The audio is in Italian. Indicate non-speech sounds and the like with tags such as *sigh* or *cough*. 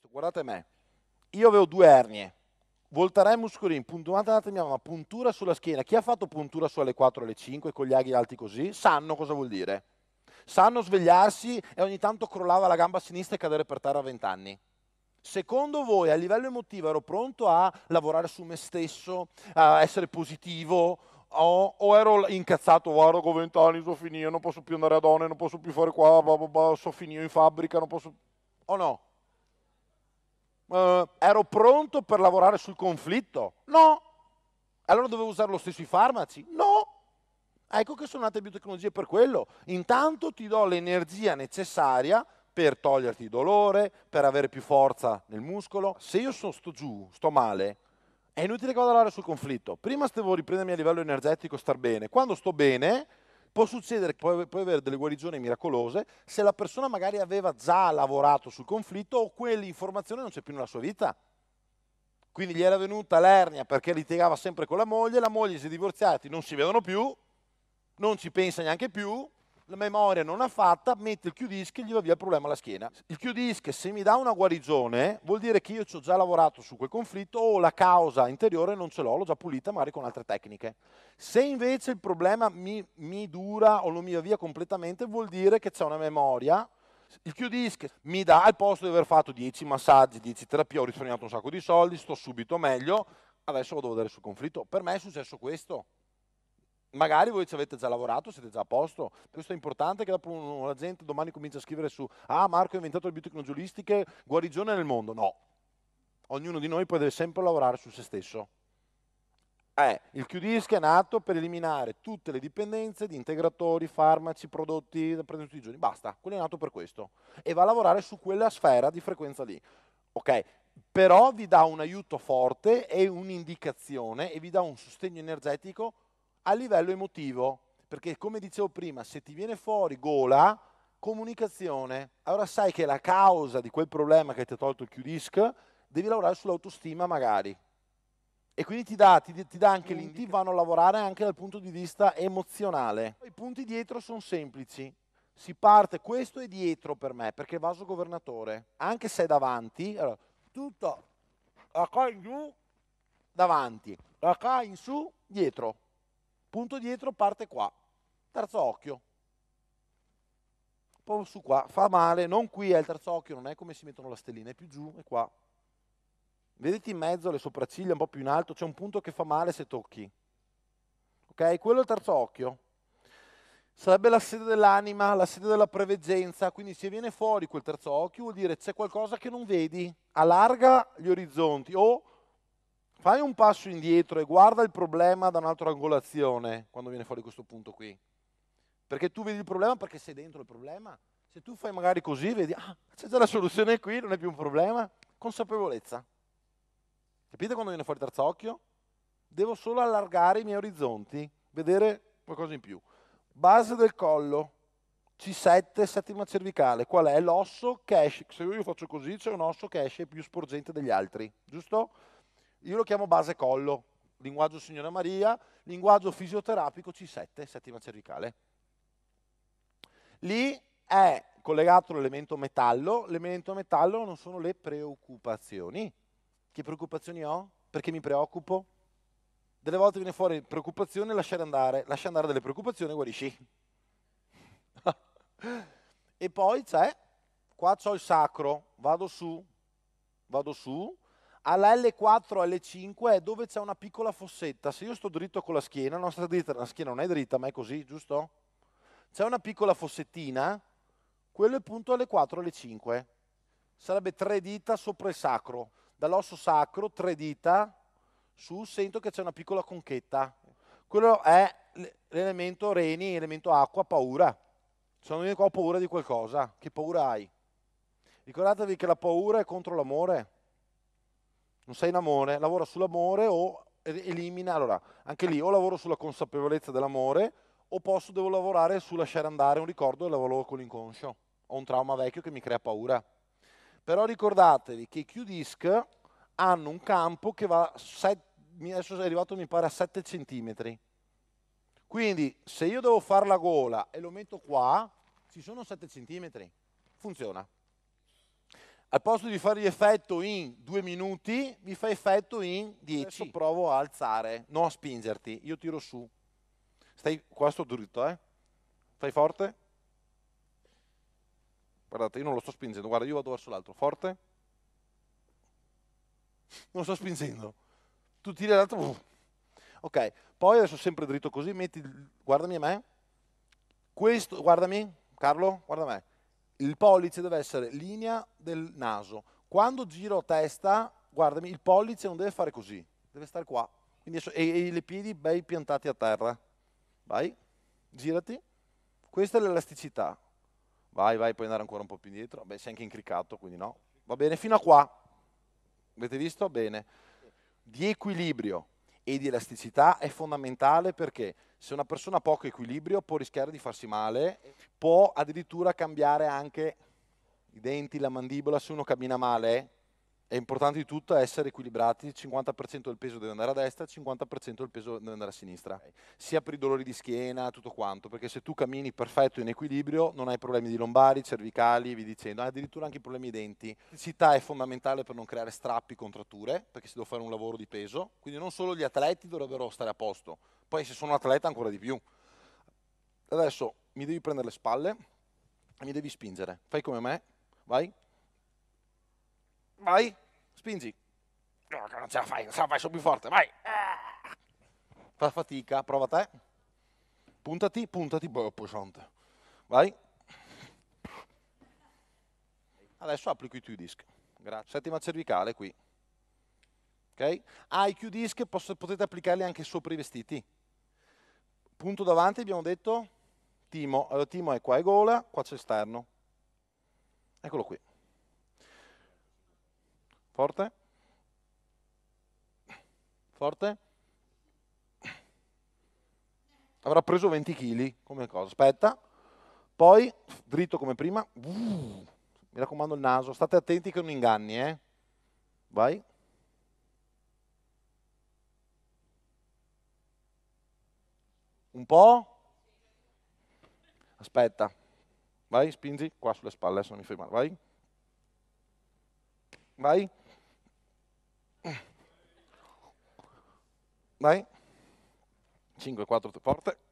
questo, guardate me, io avevo due ernie, Voltare Muscolin, puntuata data mia mamma, puntura sulla schiena. Chi ha fatto puntura sulle 4 alle 5 con gli aghi alti così, sanno cosa vuol dire. Sanno svegliarsi e ogni tanto crollava la gamba sinistra e cadere per terra a 20 anni. Secondo voi a livello emotivo ero pronto a lavorare su me stesso, a essere positivo o, o ero incazzato, guarda con 20 anni so finire, non posso più andare a donne, non posso più fare qua, bah, bah, bah, so finire in fabbrica, non posso... O no? eh, ero pronto per lavorare sul conflitto? No. Allora dovevo usare lo stesso i farmaci? No. Ecco che sono nate biotecnologie per quello. Intanto ti do l'energia necessaria per toglierti il dolore, per avere più forza nel muscolo. Se io sono, sto giù, sto male, è inutile che vado a lavorare sul conflitto. Prima devo riprendermi a livello energetico, e star bene. Quando sto bene, Può succedere che puoi, avere delle guarigioni miracolose se la persona magari aveva già lavorato sul conflitto o quell'informazione non c'è più nella sua vita. Quindi gli era venuta l'ernia perché litigava sempre con la moglie, la moglie si è divorziata, non si vedono più, non ci pensa neanche più, la memoria non ha fatta, mette il QDisc e gli va via il problema alla schiena. Il QDisc se mi dà una guarigione vuol dire che io ci ho già lavorato su quel conflitto o la causa interiore non ce l'ho, l'ho già pulita magari con altre tecniche. Se invece il problema mi, mi dura o non mi va via completamente vuol dire che c'è una memoria il Q-Disc mi dà, al posto di aver fatto 10 massaggi, 10 terapie, ho risparmiato un sacco di soldi, sto subito meglio, adesso vado a vedere sul conflitto. Per me è successo questo magari voi ci avete già lavorato, siete già a posto. Questo è importante che dopo la gente domani comincia a scrivere su ah Marco ha inventato le biotecnologistiche, guarigione nel mondo. No, ognuno di noi poi deve sempre lavorare su se stesso. Eh, il QDISC è nato per eliminare tutte le dipendenze di integratori, farmaci, prodotti da prendere tutti i giorni. Basta, quello è nato per questo. E va a lavorare su quella sfera di frequenza lì. Ok, però vi dà un aiuto forte e un'indicazione e vi dà un sostegno energetico a livello emotivo, perché come dicevo prima, se ti viene fuori gola, comunicazione, allora sai che la causa di quel problema che ti ha tolto il Q-Disc, devi lavorare sull'autostima magari. E quindi ti dà, ti, ti dà anche l'indip, vanno a lavorare anche dal punto di vista emozionale. I punti dietro sono semplici, si parte, questo è dietro per me, perché il vaso governatore, anche se è davanti, allora, tutto, la qua in giù, davanti, la qua in su, dietro punto dietro parte qua, terzo occhio. Poi su qua, fa male, non qui è il terzo occhio, non è come si mettono la stellina, è più giù, è qua. Vedete in mezzo le sopracciglia un po' più in alto, c'è un punto che fa male se tocchi. Ok? Quello è il terzo occhio. Sarebbe la sede dell'anima, la sede della preveggenza, quindi se viene fuori quel terzo occhio vuol dire c'è qualcosa che non vedi, allarga gli orizzonti o Fai un passo indietro e guarda il problema da un'altra angolazione quando viene fuori questo punto qui. Perché tu vedi il problema perché sei dentro il problema. Se tu fai magari così, vedi, ah, c'è già la soluzione qui, non è più un problema. Consapevolezza. Capite quando viene fuori terzo occhio? Devo solo allargare i miei orizzonti, vedere qualcosa in più. Base del collo, C7, settima cervicale. Qual è? L'osso che esce. Se io faccio così, c'è un osso che esce più sporgente degli altri, giusto? Io lo chiamo base collo, linguaggio signora Maria, linguaggio fisioterapico C7, settima cervicale. Lì è collegato l'elemento metallo, l'elemento metallo non sono le preoccupazioni. Che preoccupazioni ho? Perché mi preoccupo? Delle volte viene fuori preoccupazione, lasciare andare, lascia andare delle preoccupazioni e guarisci. *laughs* e poi c'è, qua c'ho il sacro, vado su, vado su, alla L4, L5 è dove c'è una piccola fossetta. Se io sto dritto con la schiena, la nostra dritta, la schiena non è dritta, ma è così, giusto? C'è una piccola fossettina, quello è punto L4, L5. Sarebbe tre dita sopra il sacro. Dall'osso sacro, tre dita, su sento che c'è una piccola conchetta. Quello è l'elemento reni, elemento acqua, paura. Sono io qua ho paura di qualcosa. Che paura hai? Ricordatevi che la paura è contro l'amore non sei in amore, lavora sull'amore o elimina, allora anche lì o lavoro sulla consapevolezza dell'amore o posso, devo lavorare su lasciare andare un ricordo e lavoro con l'inconscio, ho un trauma vecchio che mi crea paura. Però ricordatevi che i Q-Disc hanno un campo che va, set, adesso è arrivato mi pare a 7 cm. Quindi se io devo fare la gola e lo metto qua, ci sono 7 cm, funziona al posto di fargli effetto in due minuti, mi fa effetto in dieci. Adesso provo a alzare, non a spingerti, io tiro su. Stai qua sto dritto, eh? Stai forte? Guardate, io non lo sto spingendo, guarda, io vado verso l'altro, forte? *laughs* Non lo sto spingendo. Tu tiri l'altro. Uh. Ok, poi adesso sempre dritto così, metti, guardami a me. Questo, guardami, Carlo, guarda a me il pollice deve essere linea del naso. Quando giro testa, guardami, il pollice non deve fare così, deve stare qua. Adesso, e, e i piedi bei piantati a terra. Vai, girati. Questa è l'elasticità. Vai, vai, puoi andare ancora un po' più indietro. Beh, sei anche incriccato, quindi no. Va bene, fino a qua. Avete visto? Bene. Di equilibrio e di elasticità è fondamentale perché se una persona ha poco equilibrio può rischiare di farsi male, può addirittura cambiare anche i denti, la mandibola, se uno cammina male è importante di tutto essere equilibrati, 50% del peso deve andare a destra, 50% del peso deve andare a sinistra, sia per i dolori di schiena, tutto quanto, perché se tu cammini perfetto in equilibrio non hai problemi di lombari, cervicali, vi dicendo, hai addirittura anche problemi ai denti. L'elasticità è fondamentale per non creare strappi, contratture, perché si deve fare un lavoro di peso, quindi non solo gli atleti dovrebbero stare a posto, poi se sono un atleta ancora di più. Adesso mi devi prendere le spalle e mi devi spingere, fai come me, vai, Vai, spingi. No, non ce la fai, non ce la fai, sono più forte, vai. Fa fatica, prova te. Puntati, puntati, boh, pesante. Vai. Adesso applico i tuoi disc. Grazie. Settima cervicale qui. Ok? Ah, i Q-disc potete applicarli anche sopra i vestiti. Punto davanti abbiamo detto, timo, Allora, timo è qua è gola, qua c'è esterno. Eccolo qui. Forte? Forte? Avrà preso 20 kg come cosa. Aspetta. Poi, dritto come prima. Mi raccomando il naso. State attenti che non inganni, eh. Vai. Un po'? Aspetta. Vai, spingi qua sulle spalle, se non mi fai male. Vai. Vai. Vai. 5, 4, forte.